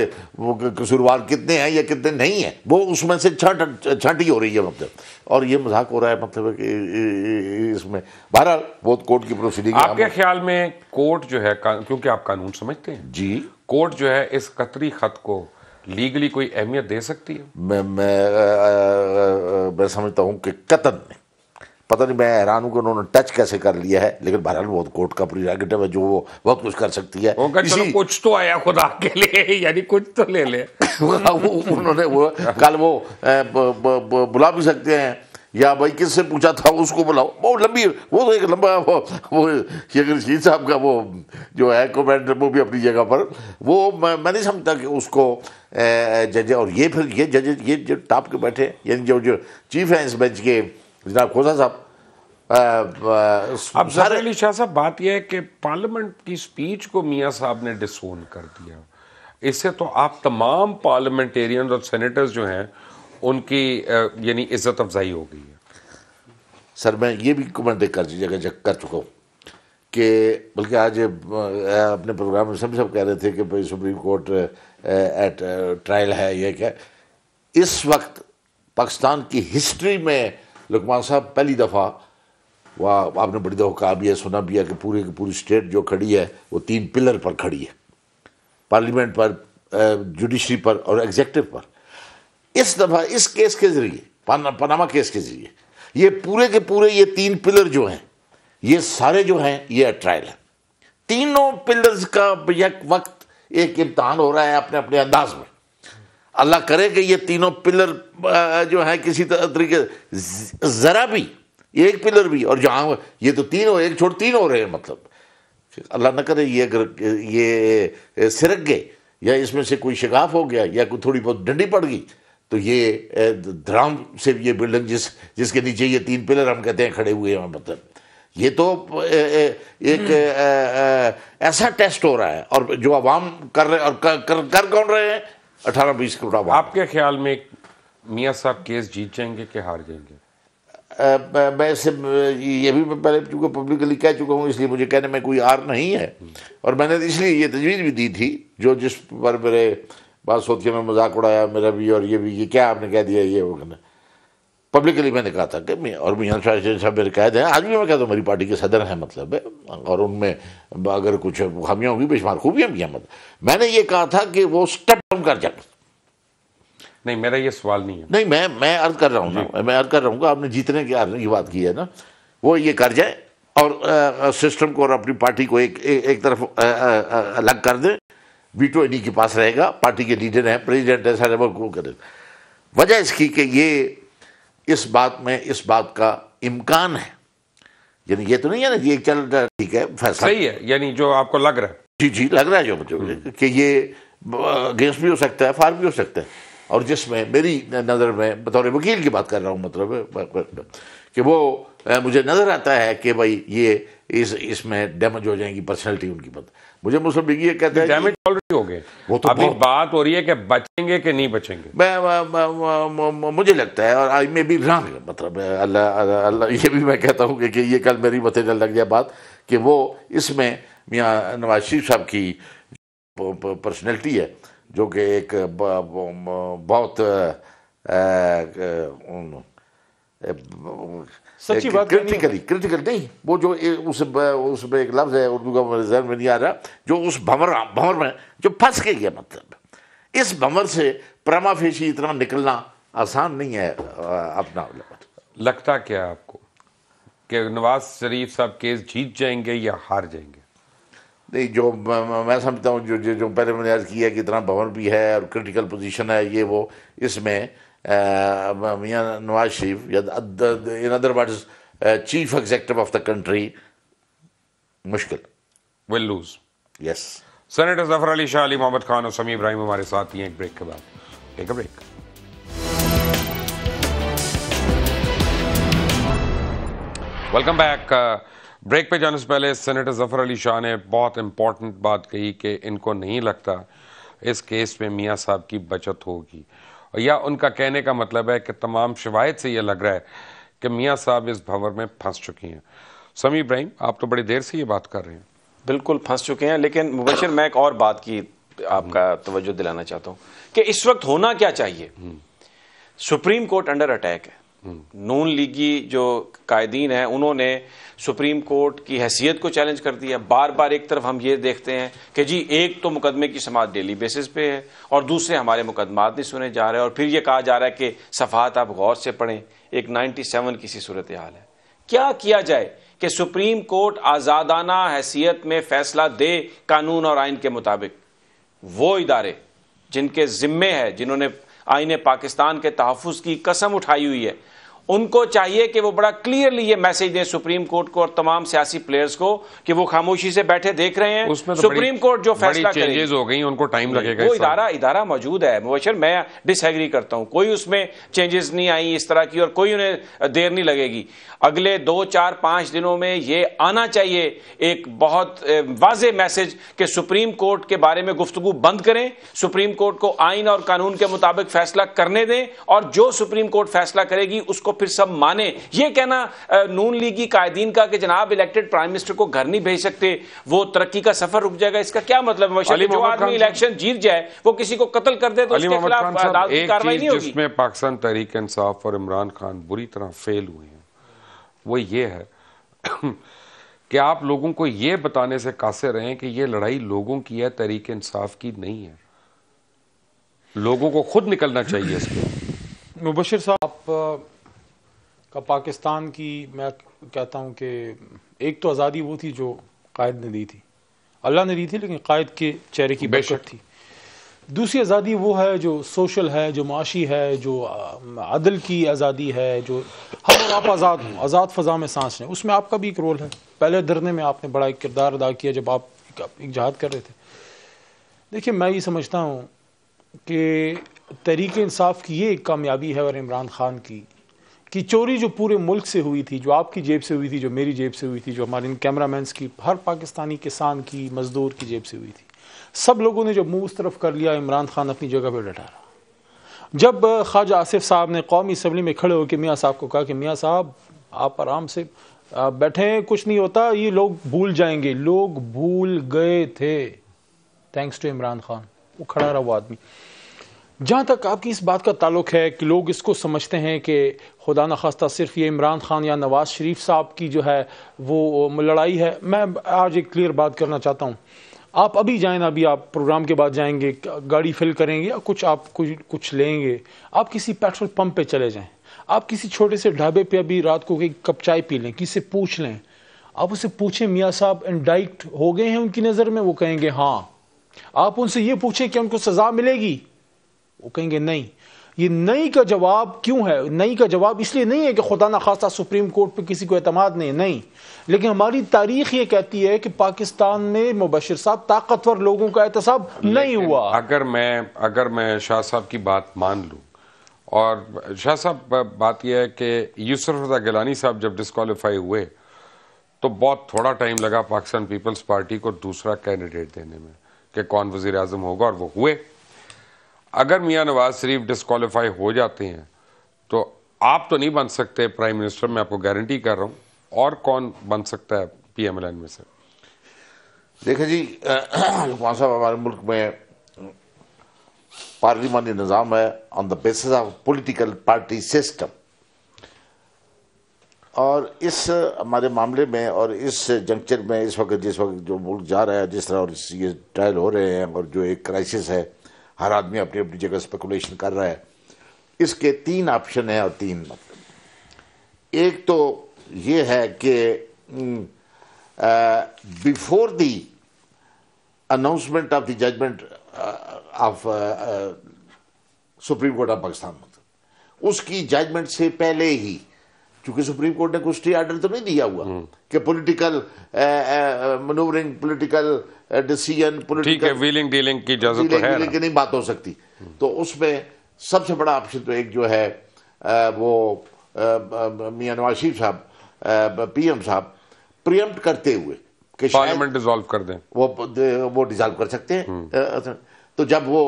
कसूरवार कितने हैं या कितने नहीं हैं वो उसमें से छठ छठ ही हो रही है मतलब और ये मजाक हो रहा है मतलब कि इसमें बहरहाल वो कोर्ट की प्रोसीडिंग आपके ख्याल में कोर्ट जो है क्योंकि आप कानून समझते हैं जी कोर्ट जो है इस कतरी खत को लीगली कोई अहमियत दे सकती है मैं मैं, आ, आ, आ, मैं समझता हूँ कि कतन पता नहीं मैं हैरान हूँ कि उन्होंने टच कैसे कर लिया है लेकिन बहरहाल वो कोर्ट का प्रीरेगेटिव है जो वो बहुत कुछ कर सकती है इसी... कुछ तो आया खुदा के लिए यानी कुछ तो ले ले वो उन्होंने वो कल वो बुला भी सकते हैं या भाई किससे पूछा था उसको बुलाओ बहुत लंबी वो तो एक लंबा वो वो रशीद साहब का वो जो है कमेंट वो भी अपनी जगह पर वो मैं, मैं नहीं समझता कि उसको जज और ये फिर ये जज ये जो टॉप के बैठे यानी जो जो चीफ हैं इस बेंच के जनाब खोसा साहब अब अली शाह साहब बात यह है कि पार्लियामेंट की स्पीच को मियाँ साहब ने डिसोन कर दिया इससे तो आप तमाम पार्लियामेंटेरियन और सेनेटर्स जो हैं उनकी यानी इज्जत अफजाई हो गई है सर मैं ये भी कमेंट कर जगह कर चुका हूँ कि बल्कि आज अपने प्रोग्राम में सभी सब कह रहे थे कि भाई सुप्रीम कोर्ट एट ट्रायल है ये क्या इस वक्त पाकिस्तान की हिस्ट्री में लुकमान साहब पहली दफ़ा वह आपने बड़ी दफ़ा कहा भी है सुना भी है कि पूरी की पूरी स्टेट जो खड़ी है वो तीन पिलर पर खड़ी है पार्लियामेंट पर जुडिशरी पर और एग्जेक्टिव पर इस दफ़ा इस केस के ज़रिए पनामा केस के ज़रिए ये पूरे के पूरे ये तीन पिलर जो हैं ये सारे जो हैं ये ट्रायल है तीनों पिलर्स का एक वक्त एक इम्तहान हो रहा है अपने अपने अंदाज में अल्लाह करे कि ये तीनों पिलर जो है किसी तरीके ज़रा भी एक पिलर भी और जहाँ ये तो तीन हो एक छोड़ तीन हो रहे हैं मतलब अल्लाह न करे ये अगर ये सिरक गए या इसमें से कोई शिकाफ हो गया या कोई थोड़ी बहुत डंडी पड़ गई तो ये धराम से ये बिल्डिंग जिस जिसके नीचे ये तीन पिलर हम कहते हैं खड़े हुए हैं मतलब ये तो एक हम्म। ऐसा टेस्ट हो रहा है और जो आवाम कर रहे और कर, कर, कर कौन रहे हैं अठारह बीस करोड़ आवाम आपके ख्याल में मियाँ साहब केस जीत जाएंगे कि हार जाएंगे मैं इससे ये भी मैं पहले चूँकि पब्लिकली कह चुका हूँ इसलिए मुझे कहने में कोई आर नहीं है और मैंने इसलिए ये तजवीज़ भी दी थी जो जिस पर मेरे बात सोच के मैं मजाक उड़ाया मेरा भी और ये भी ये क्या आपने कह दिया ये वो कहना पब्लिकली मैंने कहा था कि मैं और मियाँ शाह साहब मेरे कहते हैं आज भी मैं कहता हूँ मेरी पार्टी के सदर हैं मतलब है और उनमें अगर कुछ खामियाँ होंगी बेशमार खूबियाँ भी हैं मतलब मैंने ये कहा था कि वो स्टेप डाउन कर जाए नहीं मेरा ये सवाल नहीं है नहीं मैं मैं अर्ज कर रहा हूँ मैं अर्ज कर रहा हूँ आपने जीतने की आपने की बात की है ना वो ये कर जाए और सिस्टम को और अपनी पार्टी को एक ए, एक तरफ अलग कर दे वीटो इन्हीं के पास रहेगा पार्टी के लीडर हैं प्रेसिडेंट है सारे वो करें वजह इसकी कि ये इस बात में इस बात का इम्कान है यानी ये तो नहीं है ना ये चल ठीक है फैसला सही है यानी जो आपको लग रहा है जी जी लग रहा है जो मुझे हम्म। कि ये अगेंस्ट भी हो सकता है फार भी हो सकता है और जिसमें मेरी नज़र में बतौर वकील की बात कर रहा हूँ मतलब कि वो मुझे नज़र आता है कि भाई ये इस इसमें डैमेज हो जाएगी पर्सनैलिटी उनकी बात मुझे मुस्लिम लीग ये कहते हैं डैमेज ऑलरेडी हो गए वो तो अभी बात हो रही है कि बचेंगे कि नहीं बचेंगे मैं, मैं, मैं मुझे लगता है और आई मे बी रंग मतलब अल्लाह अल्लाह ये भी मैं कहता हूँ कि ये कल मेरी बतें लग जाए बात कि वो इसमें मियाँ नवाज शरीफ साहब की पर्सनैलिटी है जो कि एक बहुत सच्ची बात क्रिटिकली क्रिटिकल नहीं वो जो एक उस उसमें एक लफ्ज़ है उर्दू का जहन में नहीं आ रहा जो उस भंवर भंवर में जो फंस के गया मतलब इस भंवर से प्रमाफेशी इतना निकलना आसान नहीं है अपना मतलब। लगता क्या है आपको कि नवाज शरीफ साहब केस जीत जाएंगे या हार जाएंगे नहीं जो मैं समझता हूँ जो जो पहले मैंने अर्ज़ किया कि इतना भवन भी है और क्रिटिकल पोजीशन है ये वो इसमें मियाँ नवाज शरीफ या in other word chief executive of the country मुश्किल will lose yes senator Zafar Ali Shah Ali Mohammad Khan और समी इब्राहिम हमारे साथ ही एक ब्रेक के बाद एक ब्रेक वेलकम बैक ब्रेक पे जाने से पहले सेनेटर जफर अली शाह ने बहुत इंपॉर्टेंट बात कही कि इनको नहीं लगता इस केस में मियाँ साहब की बचत होगी या उनका कहने का मतलब है कि तमाम शवायद से ये लग रहा है कि मियाँ साहब इस भंवर में फंस चुकी हैं समी इब्राहिम आप तो बड़ी देर से ये बात कर रहे हैं बिल्कुल फंस चुके हैं लेकिन मुबशर मैं एक और बात की आपका हम्म। तवज्जो दिलाना चाहता हूँ कि इस वक्त होना क्या चाहिए हम्म। सुप्रीम कोर्ट अंडर अटैक है नून लीगी जो कायदीन है उन्होंने सुप्रीम कोर्ट की हैसियत को चैलेंज कर दिया बार बार एक तरफ हम ये देखते हैं कि जी एक तो मुकदमे की समाज डेली बेसिस पे है और दूसरे हमारे मुकदमात नहीं सुने जा रहे और फिर ये कहा जा रहा है कि सफात आप गौर से पढ़ें एक नाइन्टी सेवन किसी सूरत हाल है क्या किया जाए कि सुप्रीम कोर्ट आज़ादाना हैसियत में फैसला दे कानून और आइन के मुताबिक वो इदारे जिनके ज़िम्मे है जिन्होंने आईने पाकिस्तान के तहफ़ की कसम उठाई हुई है उनको चाहिए कि वो बड़ा क्लियरली ये मैसेज दें सुप्रीम कोर्ट को और तमाम सियासी प्लेयर्स को कि वो खामोशी से बैठे देख रहे हैं तो सुप्रीम कोर्ट जो फैसला चेंजेस हो गई उनको टाइम लगेगा वो इदारा इदारा मौजूद है मुबशर मैं डिसएग्री करता हूँ कोई उसमें चेंजेस नहीं आई इस तरह की और कोई उन्हें देर नहीं लगेगी अगले दो चार पांच दिनों में ये आना चाहिए एक बहुत वाज मैसेज कि सुप्रीम कोर्ट के बारे में गुफ्तु बंद करें सुप्रीम कोर्ट को आइन और कानून के मुताबिक फैसला करने दें और जो सुप्रीम कोर्ट फैसला करेगी उसको फिर सब माने ये कहना नून लीग की कायदीन का कि जनाब इलेक्टेड प्राइम मिनिस्टर को घर नहीं भेज सकते वो तरक्की का सफर रुक जाएगा इसका क्या मतलब है जो आदमी इलेक्शन जीत जाए वो किसी को कत्ल कर दे तो उसके खिलाफ अदालती कार्रवाई नहीं होगी जिसमें पाकिस्तान तहरीक इंसाफ और इमरान खान बुरी तरह फेल हुए हैं वो ये है कि आप लोगों को यह बताने से कासे रहे कि यह लड़ाई लोगों की है तरीके इंसाफ की नहीं है लोगों को खुद निकलना चाहिए इसमें मुबशर साहब का पाकिस्तान की मैं कहता हूँ कि एक तो आज़ादी वो थी जो कायद ने दी थी अल्लाह ने दी थी लेकिन कायद के चेहरे की बेशक थी दूसरी आज़ादी वो है जो सोशल है जो माशी है जो अदल की आज़ादी है जो हम और आप आज़ाद हों आज़ाद फ़जा में सांस लें उसमें आपका भी एक रोल है पहले धरने में आपने बड़ा एक किरदार अदा किया जब आप एक जहाद कर रहे थे देखिए मैं ये समझता हूँ कि तहरीक इंसाफ की ये एक कामयाबी है और इमरान खान की कि चोरी जो पूरे मुल्क से हुई थी जो आपकी जेब से हुई थी जो मेरी जेब से हुई थी जो हमारे इन कैमरामैन्स की हर पाकिस्तानी किसान की मजदूर की जेब से हुई थी सब लोगों ने जब मुंह उस तरफ कर लिया इमरान खान अपनी जगह पर डटा रहा जब ख्वाजा आसिफ साहब ने कौमी असम्बली में खड़े होकर मियाँ साहब को कहा कि मियाँ साहब आप आराम से बैठे कुछ नहीं होता ये लोग भूल जाएंगे लोग भूल गए थे थैंक्स टू इमरान खान वो खड़ा रहा वो आदमी जहाँ तक आपकी इस बात का ताल्लुक है कि लोग इसको समझते हैं कि खुदा न खास्ता सिर्फ ये इमरान खान या नवाज़ शरीफ साहब की जो है वो लड़ाई है मैं आज एक क्लियर बात करना चाहता हूँ आप अभी जाए ना अभी आप प्रोग्राम के बाद जाएंगे गाड़ी फिल करेंगे या कुछ आप कुछ कुछ लेंगे आप किसी पेट्रोल पंप पे चले जाएं आप किसी छोटे से ढाबे पे अभी रात को एक कप चाय पी लें किसी से पूछ लें आप उसे पूछें मियाँ साहब इंडाइक्ट हो गए हैं उनकी नज़र में वो कहेंगे हाँ आप उनसे ये पूछें कि उनको सज़ा मिलेगी वो कहेंगे नहीं ये नई का जवाब क्यों है नई का जवाब इसलिए नहीं है कि खुदा ना खासा सुप्रीम कोर्ट पे किसी को अतमाद नहीं नहीं लेकिन हमारी तारीख ये कहती है कि पाकिस्तान में मुबशर साहब ताकतवर लोगों का एहतसाब नहीं हुआ अगर मैं अगर मैं शाह साहब की बात मान लूँ और शाह साहब बात यह है कि यूसुफ रजा गिलानी साहब जब डिसकॉलीफाई हुए तो बहुत थोड़ा टाइम लगा पाकिस्तान पीपल्स पार्टी को दूसरा कैंडिडेट देने में कि कौन वजीर अजम होगा और वो हुए अगर मियाँ नवाज शरीफ डिसक्वालीफाई हो जाते हैं तो आप तो नहीं बन सकते प्राइम मिनिस्टर मैं आपको गारंटी कर रहा हूँ और कौन बन सकता है पी एम एल एन में से देखिए जी लुकमान साहब हमारे मुल्क में पार्लिमानी निज़ाम है on the basis of political party system और इस हमारे मामले में और इस जंक्चर में इस वक्त जिस वक्त जो मुल्क जा रहा है जिस तरह और ये ट्रायल हो रहे हैं और जो एक क्राइसिस है हर आदमी अपनी अपनी जगह स्पेकुलेशन कर रहा है इसके तीन ऑप्शन है और तीन मतलब एक तो ये है कि before the announcement of the judgment of supreme court of Pakistan मतलब उसकी जजमेंट से पहले ही क्योंकि सुप्रीम कोर्ट ने कुछ आर्डर तो नहीं दिया हुआ हम्म। कि political manoeuvring political decision political wheeling dealing की इजाजत तो है की नहीं बात हो सकती तो उसमें सबसे बड़ा ऑप्शन तो एक जो है वो मियाँ नवाज शरीफ साहब पीएम साहब प्रियम्प्ट करते हुए पार्लियामेंट डिसॉल्व कर दें वो वो डिसॉल्व कर सकते हैं हम्म। तो जब वो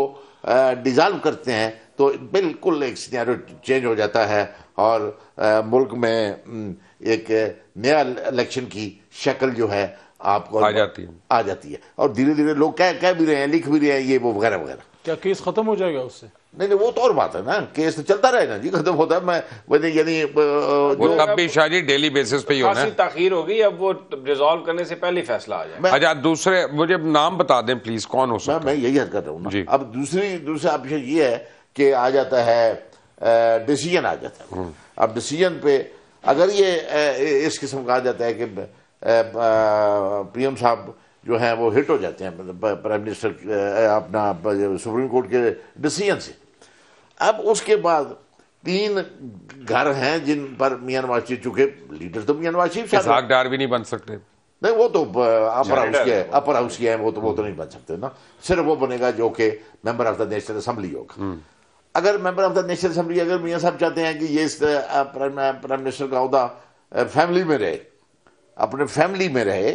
डिसॉल्व करते हैं तो बिल्कुल एक सीनियर चेंज हो जाता है और आ, मुल्क में एक नया इलेक्शन की शक्ल जो है आपको आ जाती है आ जाती है और धीरे धीरे लोग कह कह भी रहे हैं लिख भी रहे हैं ये वो वगैरह वगैरह क्या केस खत्म हो जाएगा उससे नहीं नहीं वो तो और बात है ना केस तो चलता रहे ना जी खत्म होता है मैं यानी वो तब भी शादी डेली बेसिस पे ही होना है ताखीर होगी अब वो रिजोल्व करने से पहले फैसला आ जाए अच्छा दूसरे मुझे नाम बता दें प्लीज कौन हो सकता मैं, मैं यही हरकत हूँ अब दूसरी दूसरा ऑप्शन ये है के आ जाता है डिसीजन आ जाता है हम्म। अब डिसीजन पे अगर ये इस किस्म का आ जाता है कि पीएम साहब जो हैं वो हिट हो जाते हैं मतलब प्राइम मिनिस्टर अपना सुप्रीम कोर्ट के डिसीजन से अब उसके बाद तीन घर हैं जिन पर मियाँ नवाज शरीफ चूंकि लीडर तो मियाँ नवाज शरीफ साहब डार भी नहीं बन सकते नहीं वो तो अपर हाउस के अपर हाउस के हैं वो तो वो तो नहीं बन सकते ना सिर्फ वो बनेगा जो कि member of the national assembly होगा हम्म। अगर member of the national assembly अगर मियाँ साहब चाहते हैं कि ये इस प्राइम मिनिस्टर का अहदा फैमिली में रहे अपने फैमिली में रहे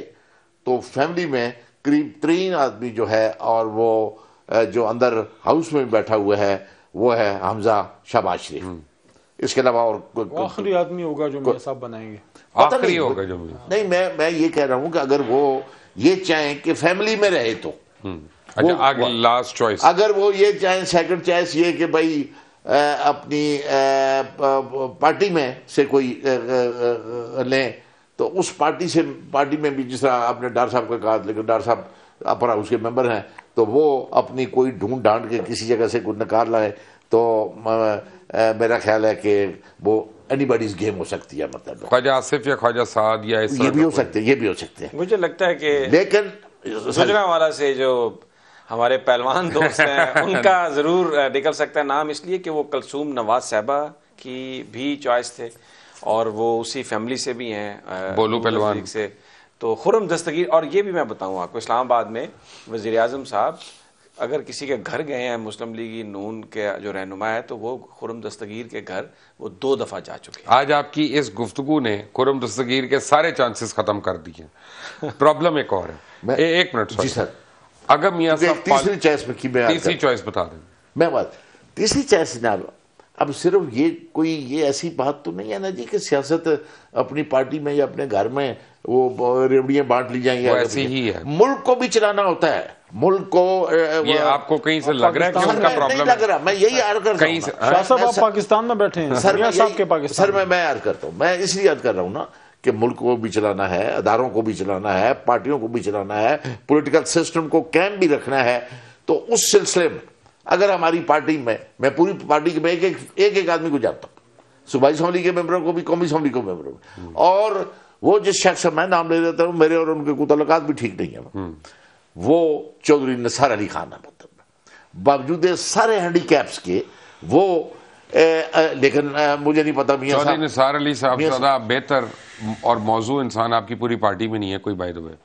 तो फैमिली में करीब तीन आदमी जो है और वो जो अंदर हाउस में बैठा हुआ है वो है हमजा शहबाज शरीफ हम्म। इसके अलावा और आखिरी आदमी होगा जो मियाँ साहब बनाएंगे आखिरी होगा जो नहीं मैं मैं ये कह रहा हूँ कि अगर वो ये चाहें कि फैमिली में रहे तो हम्म। अच्छा लास्ट चॉइस अगर वो ये चाहे सेकंड चॉइस ये कि भाई आ, अपनी आ, पार्टी में से कोई लें तो उस पार्टी से पार्टी में भी जिस तरह आपने डार साहब का कहा लेकिन डार साहब अपर हाउस के मेंबर हैं तो वो अपनी कोई ढूंढ ढांड के किसी जगह से कुछ निकाल लाए तो आ, मेरा ख्याल है कि वो एनीबॉडीज गेम हो सकती है मतलब ख्वाजा आसिफ या ख्वाजा साद या ये भी हो सकते हैं ये भी हो सकते हैं मुझे लगता है कि लेकिन गुजरा वाला से जो हमारे पहलवान दोस्त हैं उनका ज़रूर निकल सकता है नाम इसलिए कि वो कलसूम नवाज साहबा की भी चॉइस थे और वो उसी फैमिली से भी हैं बोलू पहलवान से तो खुरम दस्तगीर और ये भी मैं बताऊँ आपको इस्लामाबाद में वजीर अजम साहब अगर किसी के घर गए हैं मुस्लिम लीग नून के जो रहनुमा है तो वो खुरम दस्तगीर के घर वो दो दफ़ा जा चुके हैं आज आपकी इस गुफ्तगु ने खुरम दस्तगीर के सारे चांसेस ख़त्म कर दिए प्रॉब्लम एक और है ए, एक मिनट जी सर अगर मियाँ साहब तीसरी चॉइस में की मैं तीसरी चॉइस बता दें मैं बात तीसरी चॉइस ना अब सिर्फ ये कोई ये ऐसी बात तो नहीं है ना जी कि सियासत अपनी पार्टी में या अपने घर में वो रेवड़ियां बांट ली जाएंगी ऐसी ही है मुल्क को भी चलाना होता है मुल्क को ये आपको कहीं से लग रहा है कि उनका प्रॉब्लम लग रहा मैं यही अर्ज कर रहा हूँ पाकिस्तान में बैठे हैं सर मैं के पाकिस्तान सर मैं मैं अर्ज करता हूँ मैं इसलिए अर्ज कर रहा हूँ ना कि मुल्क को भी चलाना है अदारों को भी चलाना है पार्टियों को भी चलाना है पॉलिटिकल सिस्टम को कैम भी रखना है तो उस सिलसिले में अगर हमारी पार्टी में मैं पूरी पार्टी में एक एक एक, एक आदमी को जानता हूँ सुबह असम्बली के मेंबरों को भी कौमी असम्बली के मेंबरों को हम्म। और वो जिस शख्स मैं नाम ले देता हूँ मेरे और उनके मुतलकात भी ठीक नहीं है वो हम्म। चौधरी निसार अली खान है मतलब बावजूद सारे हैंडीकैप्स के वो लेकिन मुझे नहीं पता मियाँ निसार अली साहब ज्यादा बेहतर और मौजू इंसान आपकी पूरी पार्टी में नहीं है कोई बाय द वे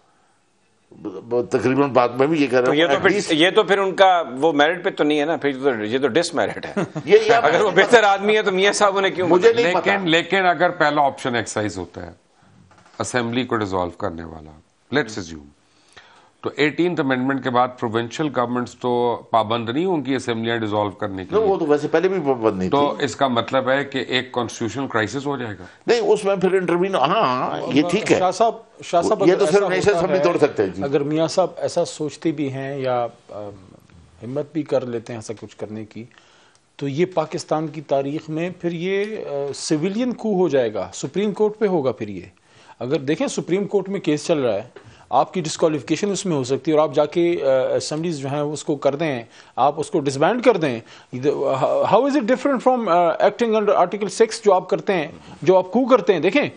तकरीबन बात में भी ये कर रहा तो हूँ ये तो फिर ये तो फिर उनका वो मेरिट पे तो नहीं है ना फिर तो ये तो डिसमेरिट है ये अगर वो बेहतर आदमी है तो मियाँ साहब उन्हें क्यों मुझे लेकिन लेकिन अगर पहला ऑप्शन एक्सरसाइज होता है असेंबली को डिजोल्व करने वाला लेट्स अज्यूम तो एटीन अमेंडमेंट के बाद प्रोविंशियल गवर्नमेंट्स तो पाबंद नहीं होंगी असेंबलियां डिसॉल्व करने की वो तो वैसे पहले भी पाबंद नहीं तो इसका मतलब है कि एक कॉन्स्टिट्यूशनल क्राइसिस हो जाएगा नहीं उसमें फिर इंटरव्यू हाँ, हाँ, हाँ ये ठीक है शाह साहब ये तो सिर्फ नहीं तोड़ सकते हैं अगर मियाँ साहब ऐसा सोचते भी हैं या हिम्मत भी कर लेते हैं ऐसा कुछ करने की तो ये पाकिस्तान की तारीख में फिर ये सिविलियन कू हो जाएगा सुप्रीम कोर्ट पे होगा फिर ये अगर देखें सुप्रीम कोर्ट में केस चल रहा है आपकी डिस्कालीफिकेशन उसमें हो सकती है और आप जाके असम्बलीज जो हैं उसको कर दें आप उसको डिसबैंड कर दें how is it different from acting under article six जो आप करते हैं जो आप कू करते हैं देखें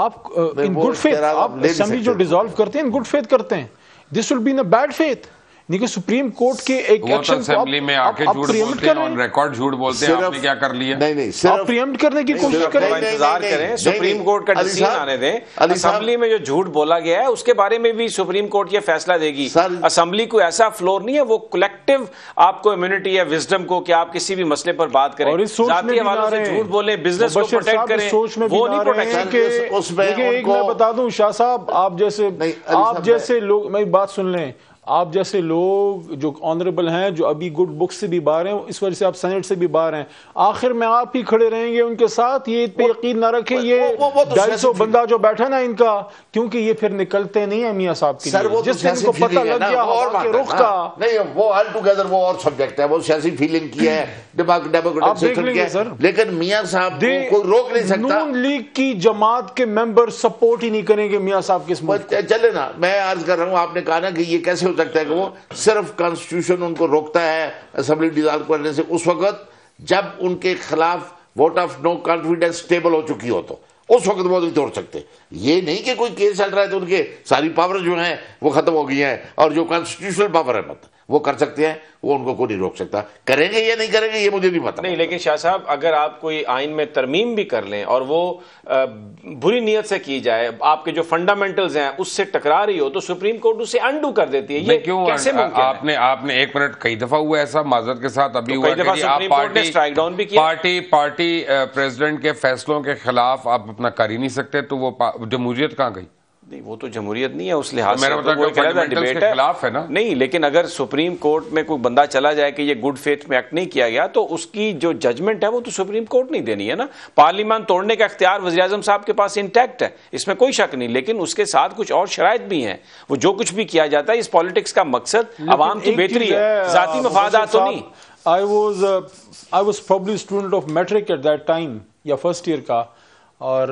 आप इन गुड फेथ आप असेंबली जो डिजोल्व करते हैं इन गुड फेथ करते हैं this will be in a bad faith देखिए सुप्रीम कोर्ट के एक एक्शन तो असेंबली में आके झूठ बोलते हैं ऑन रिकॉर्ड झूठ बोलते हैं आपने क्या कर लिया नहीं नहीं आप प्रीएम्प्ट करने की कोशिश करें इंतजार करें सुप्रीम कोर्ट का डिसीजन आने दें असेंबली में जो झूठ बोला गया है उसके बारे में भी सुप्रीम कोर्ट ये फैसला देगी असेंबली को ऐसा फ्लोर नहीं है वो कलेक्टिव आपको इम्यूनिटी है विजडम को कि आप किसी भी मसले पर बात करें जाति हवालों से झूठ बोले बिजनेस को प्रोटेक्ट करें सोच में वो नहीं प्रोटेक्शन के उसमें बता दूं शाह साहब आप जैसे आप जैसे लोग मेरी बात सुन लें आप जैसे लोग जो ऑनरेबल हैं जो अभी गुड बुक से भी बाहर हैं इस वजह से आप सेनेट से भी बाहर हैं आखिर में आप ही खड़े रहेंगे उनके साथ ये पे यकीन ना रखें ये ढाई तो सौ बंदा जो बैठा ना इनका क्योंकि ये फिर निकलते नहीं है मियाँ साहब की वो तो पता लग गया और रुख का नहीं वो ऑल वो और सब्जेक्ट है वो सियासी फीलिंग की है लेकिन मियाँ साहब को रोक नहीं सकता नून लीग की जमात के मेंबर सपोर्ट ही नहीं करेंगे मियाँ साहब किस चले ना मैं अर्ज कर रहा हूँ आपने कहा ना कि ये कैसे सकता है कि वो सिर्फ कॉन्स्टिट्यूशन उनको रोकता है असम्बली डिजॉल्व करने से उस वक्त जब उनके खिलाफ वोट ऑफ नो कॉन्फिडेंस स्टेबल हो चुकी हो तो उस वक्त वो नहीं तोड़ सकते ये नहीं कि कोई केस चल रहा है तो उनके सारी पावर जो है वो खत्म हो गई है और जो कॉन्स्टिट्यूशनल पावर है मतलब वो कर सकते हैं वो उनको कोई नहीं रोक सकता करेंगे या नहीं करेंगे ये मुझे नहीं पता नहीं लेकिन शाह साहब अगर आप कोई आइन में तरमीम भी कर लें और वो बुरी नीयत से की जाए आपके जो फंडामेंटल्स हैं उससे टकरा रही हो तो सुप्रीम कोर्ट उसे अंडू कर देती है ये क्यों कैसे आ, आपने आपने एक मिनट कई दफा हुआ ऐसा माजरत के साथ अभी तो हुआ कई आप पार्टी स्ट्राइक डाउन भी पार्टी पार्टी प्रेसिडेंट के फैसलों के खिलाफ आप अपना कर ही नहीं सकते तो वो जमहूरियत कहाँ गई नहीं वो तो जमहूरियत नहीं है उस लिहाज तो से तो डिबेट है खिलाफ है ना नहीं लेकिन अगर सुप्रीम कोर्ट में कोई बंदा चला जाए कि ये गुड फेथ में एक्ट नहीं किया गया तो उसकी जो जजमेंट है वो तो सुप्रीम कोर्ट नहीं देनी है ना पार्लियमान तोड़ने का अख्तियार वजी अजम साहब के पास इंटैक्ट है इसमें कोई शक नहीं लेकिन उसके साथ कुछ और शराय भी हैं वो जो कुछ भी किया जाता है इस पॉलिटिक्स का मकसद आवाम की बेहतरी है जाती मफादा तो नहीं I was I was probably student of matric at that time या फर्स्ट ईयर का और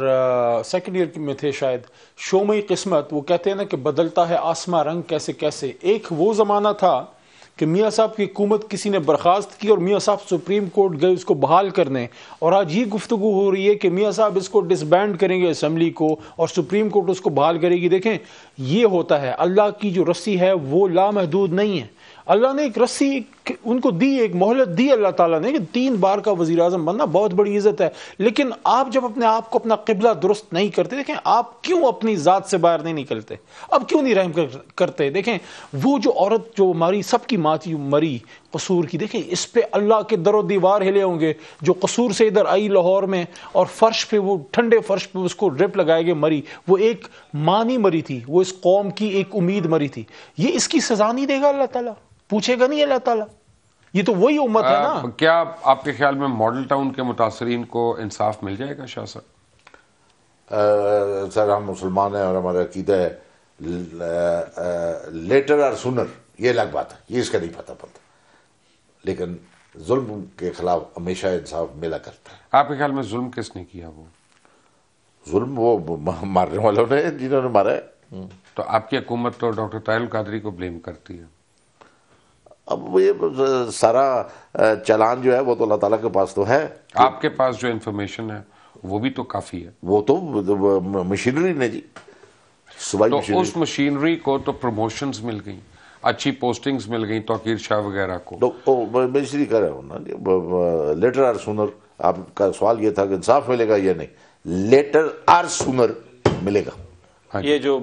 सेकेंड ईयर में थे शायद शोमई किस्मत वो कहते हैं ना कि बदलता है आसमां रंग कैसे कैसे एक वो ज़माना था कि मियाँ साहब की हुकूमत किसी ने बर्खास्त की और मियाँ साहब सुप्रीम कोर्ट गए उसको बहाल करने और आज ये गुफ्तु हो रही है कि मियाँ साहब इसको डिसबैंड करेंगे असम्बली को और सुप्रीम कोर्ट उसको बहाल करेगी देखें ये होता है अल्लाह की जो रस्सी है वो लामहदूद नहीं है अल्लाह ने एक रस्सी उनको दी एक मोहलत दी अल्लाह ताला ने कि तीन बार का वजीर अजम बनना बहुत बड़ी इज्जत है लेकिन आप जब अपने आप को अपना किबला दुरुस्त नहीं करते देखें आप क्यों अपनी ज़ात से बाहर नहीं निकलते अब क्यों नहीं रहम करते देखें वो जो औरत जो मारी सबकी माँ थी मरी कसूर की देखें इस पे अल्लाह के दर दीवार हिले होंगे जो कसूर से इधर आई लाहौर में और फर्श पे वो ठंडे फर्श पे उसको ड्रिप लगाए गए मरी वो एक मानी मरी थी वो इस कौम की एक उम्मीद मरी थी ये इसकी सजा नहीं देगा अल्लाह ताला पूछेगा नहीं अल्लाह ताला ये तो वही उम्मत है ना क्या आपके ख्याल में मॉडल टाउन के मुतासरीन को इंसाफ मिल जाएगा शाह सर सर हम मुसलमान हैं और हमारा अकीदा है लेटर और सुनर ये अलग बात है ये इसका नहीं पता पड़ता लेकिन जुल्म के खिलाफ हमेशा इंसाफ मिला करता है आपके ख्याल में जुल्म किसने किया वो जुल्म वो मारने वालों ने जिन्होंने मारा है हम्म। तो आपकी हुकूमत तो डॉक्टर तायल कादरी को ब्लेम करती है अब ये सारा चलान जो है वो तो अल्लाह ताला के पास तो है आपके पास जो इंफॉर्मेशन है वो भी तो काफ़ी है वो तो मशीनरी ने जी तो उस मशीनरी को तो प्रमोशंस मिल गई अच्छी पोस्टिंग्स मिल गई तोकीर शाह वगैरह को तो, तो मैं इसलिए कह रहा हूँ ना लेटर आर सुनर आपका सवाल ये था कि इंसाफ मिलेगा या नहीं लेटर आर सुनर मिलेगा हाँ ये जो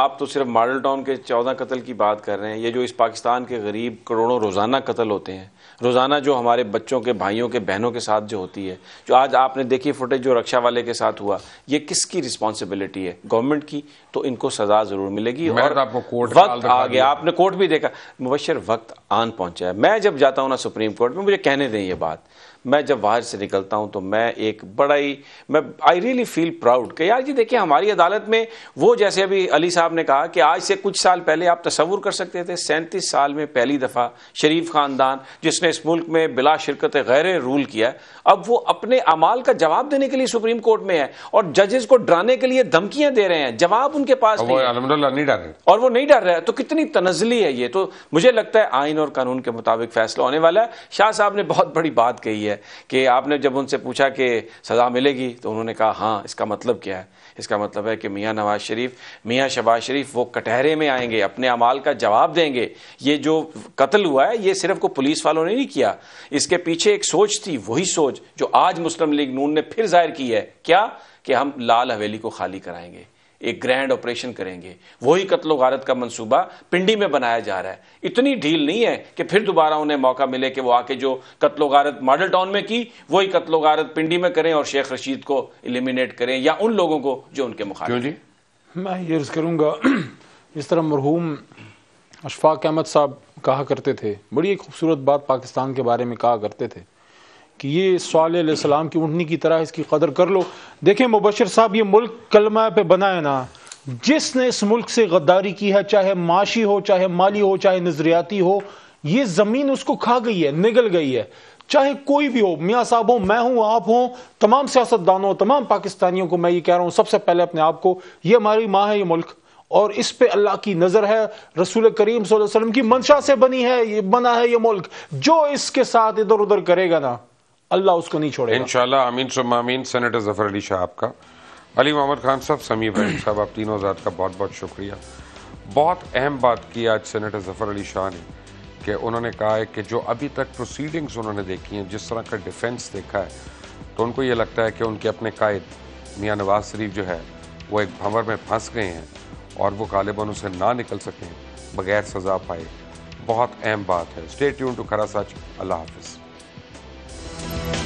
आप तो सिर्फ मॉडल टाउन के चौदह कत्ल की बात कर रहे हैं ये जो इस पाकिस्तान के गरीब करोड़ों रोज़ाना कत्ल होते हैं रोज़ाना जो हमारे बच्चों के भाइयों के बहनों के साथ जो होती है जो आज आपने देखी फुटेज जो रक्षा वाले के साथ हुआ ये किसकी रिस्पॉन्सिबिलिटी है गवर्नमेंट की तो इनको सजा ज़रूर मिलेगी और तो आपको कोर्ट वक्त आ गया आपने कोर्ट भी देखा मुबशर वक्त आन पहुंचा है मैं जब जाता हूँ ना सुप्रीम कोर्ट में मुझे कहने दें ये बात मैं जब बाहर से निकलता हूं तो मैं एक बड़ा ही मैं आई रियली फील प्राउड कि यार जी देखिए हमारी अदालत में वो जैसे अभी अली साहब ने कहा कि आज से कुछ साल पहले आप तस्वूर कर सकते थे सैंतीस साल में पहली दफ़ा शरीफ खानदान जिसने इस मुल्क में बिला शिरकत गैर रूल किया अब वो अपने अमाल का जवाब देने के लिए सुप्रीम कोर्ट में है और जजेस को डराने के लिए धमकियां दे रहे हैं जवाब उनके पास नहीं, नहीं डर और वो नहीं डर रहा है तो कितनी तनजली है ये तो मुझे लगता है आइन और कानून के मुताबिक फैसला होने वाला है शाह साहब ने बहुत बड़ी बात कही है है कि आपने जब उनसे पूछा कि सज़ा मिलेगी तो उन्होंने कहा हाँ इसका मतलब क्या है इसका मतलब है कि मियाँ नवाज शरीफ मियाँ शबाज शरीफ वो कटहरे में आएंगे अपने अमाल का जवाब देंगे ये जो कत्ल हुआ है ये सिर्फ को पुलिस वालों ने नहीं किया इसके पीछे एक सोच थी वही सोच जो आज मुस्लिम लीग नून ने फिर जाहिर की है क्या कि हम लाल हवेली को खाली कराएंगे एक ग्रैंड ऑपरेशन करेंगे वही कत्लो गारत का मंसूबा पिंडी में बनाया जा रहा है इतनी ढील नहीं है कि फिर दोबारा उन्हें मौका मिले कि वो आके जो कत्लो गारत मॉडल टाउन में की वही कत्लो गारत पिंडी में करें और शेख रशीद को एलिमिनेट करें या उन लोगों को जो उनके मुखाल मैं ये करूंगा करूँगा जिस तरह मरहूम अशफाक अहमद साहब कहा करते थे बड़ी एक खूबसूरत बात पाकिस्तान के बारे में कहा करते थे कि ये सवाल की उठनी की तरह इसकी कदर कर लो देखें मुबशर साहब ये मुल्क कलमा पे बना है ना जिसने इस मुल्क से गद्दारी की है चाहे माशी हो चाहे माली हो चाहे नजरियाती हो ये ज़मीन उसको खा गई है निगल गई है चाहे कोई भी हो मियाँ साहब हो मैं हूं आप हो तमाम सियासतदानों तमाम पाकिस्तानियों को मैं ये कह रहा हूं सबसे पहले अपने आप को ये हमारी माँ है ये मुल्क और इस पे अल्लाह की नज़र है रसूल करीम वसल्लम की मंशा से बनी है ये बना है ये मुल्क जो इसके साथ इधर उधर करेगा ना अल्लाह उसको नहीं छोड़ेगा इंशाल्लाह अमीन सुम सेनेटर जफर अली शाह आपका अली मोहम्मद खान साहब समी भाई साहब आप तीनों आज़ाद का बहुत बहुत शुक्रिया बहुत अहम बात की आज सेनेटर जफर अली शाह ने कि उन्होंने कहा है कि जो अभी तक प्रोसीडिंग्स उन्होंने देखी हैं जिस तरह का डिफेंस देखा है तो उनको ये लगता है कि उनके अपने कायद मियाँ नवाज शरीफ जो है वो एक भंवर में फंस गए हैं और वो गालिबा उनसे ना निकल सकें बगैर सजा पाए बहुत अहम बात है स्टेट यून टू खरा सच अल्लाह हाफिज़ Thank you.